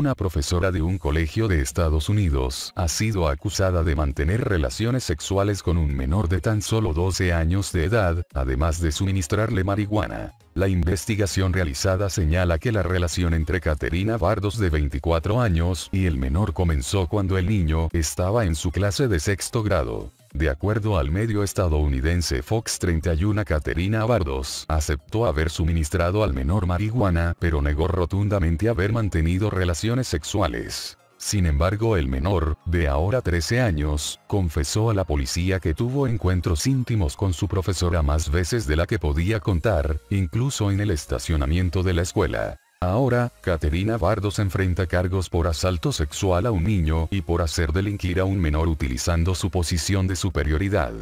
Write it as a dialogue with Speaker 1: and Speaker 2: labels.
Speaker 1: una profesora de un colegio de Estados Unidos ha sido acusada de mantener relaciones sexuales con un menor de tan solo 12 años de edad, además de suministrarle marihuana. La investigación realizada señala que la relación entre Caterina Bardos de 24 años y el menor comenzó cuando el niño estaba en su clase de sexto grado. De acuerdo al medio estadounidense Fox 31 Caterina Bardos aceptó haber suministrado al menor marihuana pero negó rotundamente haber mantenido relaciones sexuales. Sin embargo el menor, de ahora 13 años, confesó a la policía que tuvo encuentros íntimos con su profesora más veces de la que podía contar, incluso en el estacionamiento de la escuela. Ahora, Caterina Bardos enfrenta cargos por asalto sexual a un niño y por hacer delinquir a un menor utilizando su posición de superioridad.